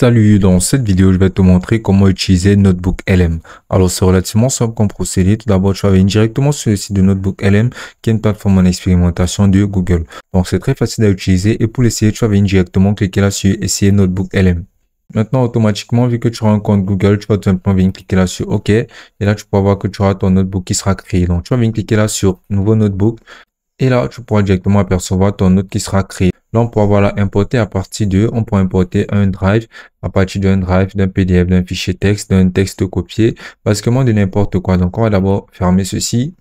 Salut, dans cette vidéo, je vais te montrer comment utiliser Notebook LM. Alors, c'est relativement simple comme procédé. Tout d'abord, tu vas venir directement sur le site de Notebook LM, qui est une plateforme en expérimentation de Google. Donc, c'est très facile à utiliser et pour l'essayer, tu vas venir directement cliquer là sur Essayer Notebook LM. Maintenant, automatiquement, vu que tu auras un compte Google, tu vas tout simplement venir cliquer là sur OK. Et là, tu pourras voir que tu auras ton notebook qui sera créé. Donc, tu vas venir cliquer là sur Nouveau Notebook. Et là, tu pourras directement apercevoir ton note qui sera créé. Là, on pourra voilà, importer à partir de, on pourra importer un drive à partir d'un drive, d'un PDF, d'un fichier texte, d'un texte copié, Basquement, de n'importe quoi. Donc, on va d'abord fermer ceci.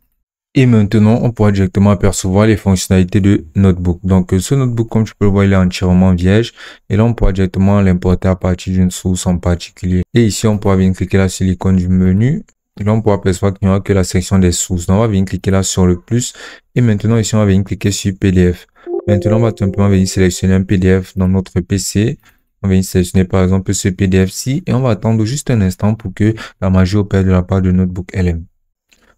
Et maintenant, on pourra directement apercevoir les fonctionnalités de Notebook. Donc, ce Notebook, comme tu peux le voir, il est entièrement vierge. Et là, on pourra directement l'importer à partir d'une source en particulier. Et ici, on pourra venir cliquer là sur l'icône du menu. Et là, on pourra percevoir qu'il n'y aura que la section des sources. Donc, on va venir cliquer là sur le plus. Et maintenant, ici, on va venir cliquer sur PDF. Maintenant, on va simplement venir sélectionner un PDF dans notre PC. On va venir sélectionner par exemple ce PDF-ci et on va attendre juste un instant pour que la magie opère de la part de Notebook LM.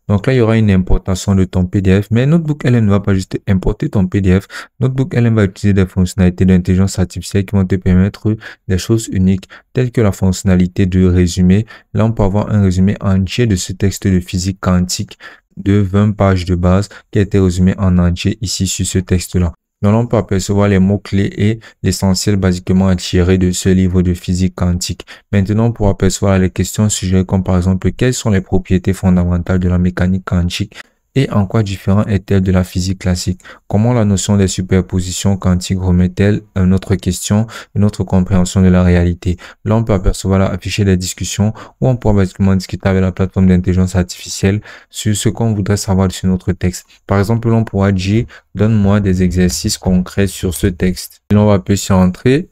Donc là, il y aura une importation de ton PDF. Mais Notebook LM ne va pas juste importer ton PDF. Notebook LM va utiliser des fonctionnalités d'intelligence artificielle qui vont te permettre des choses uniques, telles que la fonctionnalité de résumé. Là, on peut avoir un résumé entier de ce texte de physique quantique de 20 pages de base qui a été résumé en entier ici sur ce texte-là. Nous peut apercevoir les mots-clés et l'essentiel basiquement attiré de ce livre de physique quantique. Maintenant, pour apercevoir les questions sujets comme par exemple quelles sont les propriétés fondamentales de la mécanique quantique, et en quoi différent est-elle de la physique classique Comment la notion des superpositions quantiques remet-elle à autre question une notre compréhension de la réalité Là, on peut apercevoir là afficher des discussions ou on pourra basiquement discuter avec la plateforme d'intelligence artificielle sur ce qu'on voudrait savoir sur notre texte. Par exemple, l'on pourra dire « Donne-moi des exercices concrets sur ce texte ». L'on va peut sur « Entrée »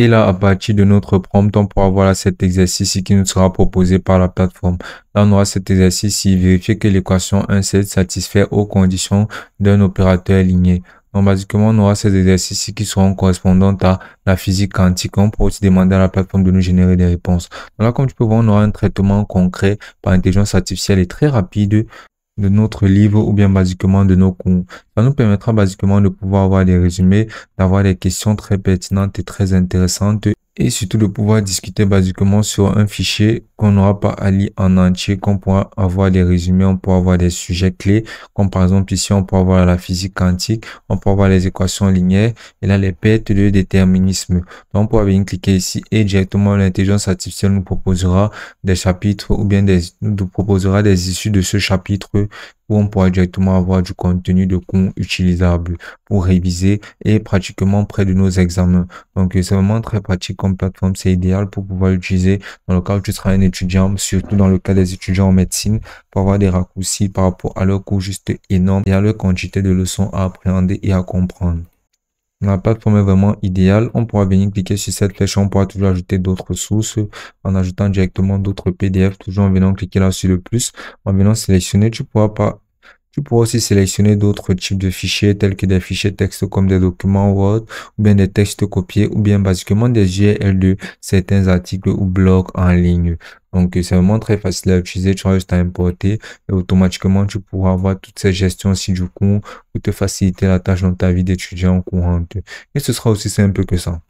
Et là, à partir de notre prompt, on pourra voir cet exercice qui nous sera proposé par la plateforme. Là, on aura cet exercice ici, vérifier que l'équation 1,7 satisfait aux conditions d'un opérateur aligné. Donc, basiquement, on aura ces exercices qui seront correspondants à la physique quantique. On pourra aussi demander à la plateforme de nous générer des réponses. Donc là, comme tu peux voir, on aura un traitement concret par intelligence artificielle et très rapide de notre livre ou bien basiquement de nos cours. Ça nous permettra basiquement de pouvoir avoir des résumés, d'avoir des questions très pertinentes et très intéressantes et surtout de pouvoir discuter basiquement sur un fichier qu'on n'aura pas à lire en entier, qu'on pourra avoir des résumés, on pourra avoir des sujets clés, comme par exemple ici, on pourra avoir la physique quantique, on pourra avoir les équations linéaires et là les pertes de déterminisme. Donc, on pourra bien cliquer ici et directement l'intelligence artificielle nous proposera des chapitres ou bien des, nous proposera des issues de ce chapitre où on pourra directement avoir du contenu de cours utilisable pour réviser et pratiquement près de nos examens. Donc euh, c'est vraiment très pratique comme plateforme, c'est idéal pour pouvoir l'utiliser dans le cas où tu seras un étudiant, surtout dans le cas des étudiants en médecine, pour avoir des raccourcis par rapport à leur cours juste énorme et à leur quantité de leçons à appréhender et à comprendre la plateforme est vraiment idéale. On pourra venir cliquer sur cette flèche. On pourra toujours ajouter d'autres sources en ajoutant directement d'autres PDF. Toujours en venant cliquer là sur le plus. En venant sélectionner, tu pourras pas tu pourras aussi sélectionner d'autres types de fichiers tels que des fichiers texte comme des documents Word ou bien des textes copiés ou bien basiquement des GL de certains articles ou blogs en ligne. Donc, c'est vraiment très facile à utiliser. Tu as juste à importer et automatiquement, tu pourras avoir toutes ces gestions si du coup pour te faciliter la tâche dans ta vie d'étudiant courante. Et ce sera aussi simple que ça.